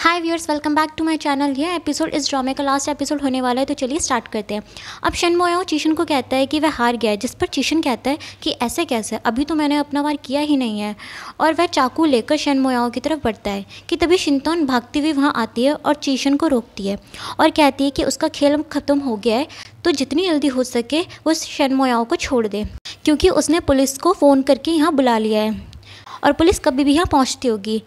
high viewers welcome back to my channel ये episode इस ड्रामे का लास्ट एपिसोड होने वाला है तो चलिए स्टार्ट करते हैं अब शन मोया चीशन को कहता है कि वह हार गया है जिस पर चीशन कहता है कि ऐसे कैसे अभी तो मैंने अपना वार किया ही नहीं है और वह चाकू लेकर मोयाओं की तरफ बढ़ता है कि तभी शिंतौन भागती हुई वहाँ आती है और चीशन को रोकती है और कहती है कि उसका खेल ख़त्म हो गया है तो जितनी जल्दी हो सके वो मोयाओं को छोड़ दे क्योंकि उसने पुलिस को फ़ोन करके यहाँ बुला लिया है और पुलिस कभी भी यहाँ पहुँचती होगी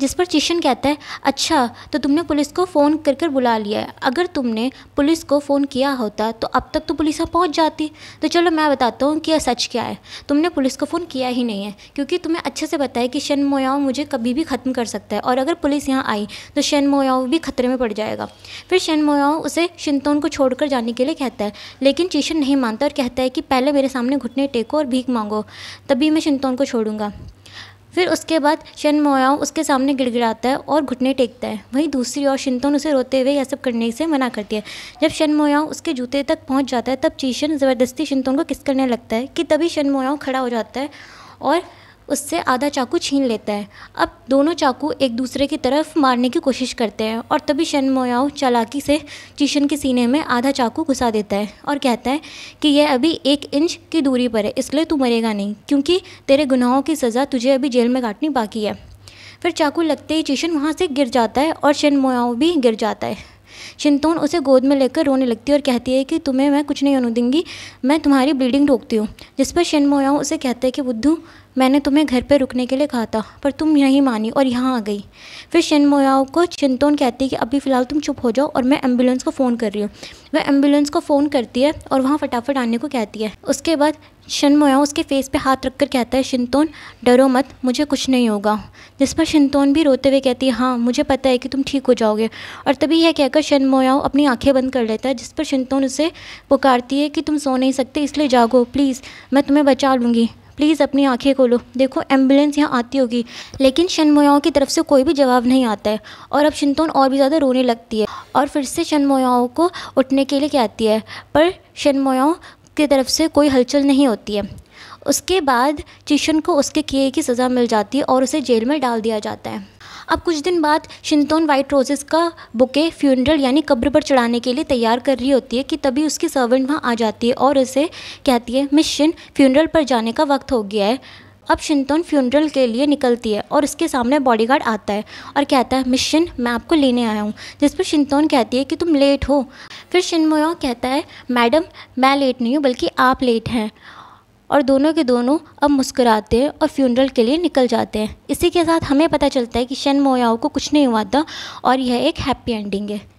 जिस पर चिशन कहता है अच्छा तो तुमने पुलिस को फ़ोन कर कर बुला लिया है अगर तुमने पुलिस को फ़ोन किया होता तो अब तक तो पुलिस पहुँच जाती तो चलो मैं बताता हूँ कि सच क्या है तुमने पुलिस को फ़ोन किया ही नहीं है क्योंकि तुम्हें अच्छे से बताया कि शन मोयाओ मुझे कभी भी ख़त्म कर सकता है और अगर पुलिस यहाँ आई तो शन मोयाओ भी खतरे में पड़ जाएगा फिर शन मोयाओ उसे शिनतोन को छोड़कर जाने के लिए कहता है लेकिन चिशन नहीं मानता और कहता है कि पहले मेरे सामने घुटने टेको और भीख मांगो तभी मैं शिनतोन को छोड़ूंगा फिर उसके बाद मोयाओं उसके सामने गिड़गिड़ाता है और घुटने टेकता है वहीं दूसरी ओर शिंतोन उसे रोते हुए यह सब करने से मना करती है जब मोयाओं उसके जूते तक पहुंच जाता है तब चीशन ज़बरदस्ती शिंतोन को किस करने लगता है कि तभी मोयाओं खड़ा हो जाता है और उससे आधा चाकू छीन लेता है अब दोनों चाकू एक दूसरे की तरफ मारने की कोशिश करते हैं और तभी शन मोयाओ चालाकी से चीशन के सीने में आधा चाकू घुसा देता है और कहता है कि यह अभी एक इंच की दूरी पर है इसलिए तू मरेगा नहीं क्योंकि तेरे गुनाहों की सज़ा तुझे अभी जेल में काटनी बाकी है फिर चाकू लगते ही चीशन वहाँ से गिर जाता है और शन मोयाओ भी गिर जाता है शिंतून उसे गोद में लेकर रोने लगती है और कहती है कि तुम्हें मैं कुछ नहीं होने दूंगी मैं तुम्हारी ब्लीडिंग रोकती हूँ जिस पर मोयाओं उसे कहते हैं कि बुद्धू मैंने तुम्हें घर पर रुकने के लिए कहा था पर तुम नहीं मानी और यहाँ आ गई फिर मोयाओं को शिंतोन कहती है कि अभी फ़िलहाल तुम चुप हो जाओ और मैं एम्बुलेंस को फ़ोन कर रही हूँ वह एम्बुलेंस को फ़ोन करती है और वहाँ फटाफट आने को कहती है उसके बाद शनमोया उसके फेस पे हाथ रखकर कहता है शिंतोन डरो मत मुझे कुछ नहीं होगा जिस पर शिंतोन भी रोते हुए कहती है हाँ मुझे पता है कि तुम ठीक हो जाओगे और तभी यह कहकर शनमोया अपनी आंखें बंद कर लेता है जिस पर शिंतोन उसे पुकारती है कि तुम सो नहीं सकते इसलिए जागो प्लीज़ मैं तुम्हें बचा लूँगी प्लीज़ अपनी आंखें खोलो देखो एम्बुलेंस यहाँ आती होगी लेकिन शनमोयाओं की तरफ से कोई भी जवाब नहीं आता है और अब शिंतोन और भी ज़्यादा रोने लगती है और फिर से शनमोयाओं को उठने के लिए कहती है पर शनमोयाओं की तरफ से कोई हलचल नहीं होती है उसके बाद चिशन को उसके किए की सज़ा मिल जाती है और उसे जेल में डाल दिया जाता है अब कुछ दिन बाद शिंतोन वाइट रोजेस का बुके फ्यूनरल यानी कब्र पर चढ़ाने के लिए तैयार कर रही होती है कि तभी उसकी सर्वेंट वहाँ आ जाती है और उसे कहती है मिस शिन फ्यूनरल पर जाने का वक्त हो गया है अब शिंतोन फ्यूनरल के लिए निकलती है और उसके सामने बॉडीगार्ड आता है और कहता है मिशन मैं आपको लेने आया हूँ जिस पर शिंतोन कहती है कि तुम लेट हो फिर शिनमोया कहता है मैडम मैं लेट नहीं हूँ बल्कि आप लेट हैं और दोनों के दोनों अब मुस्कुराते हैं और फ्यूनरल के लिए निकल जाते हैं इसी के साथ हमें पता चलता है कि शन मोयाओ को कुछ नहीं हुआ था और यह एक हैप्पी एंडिंग है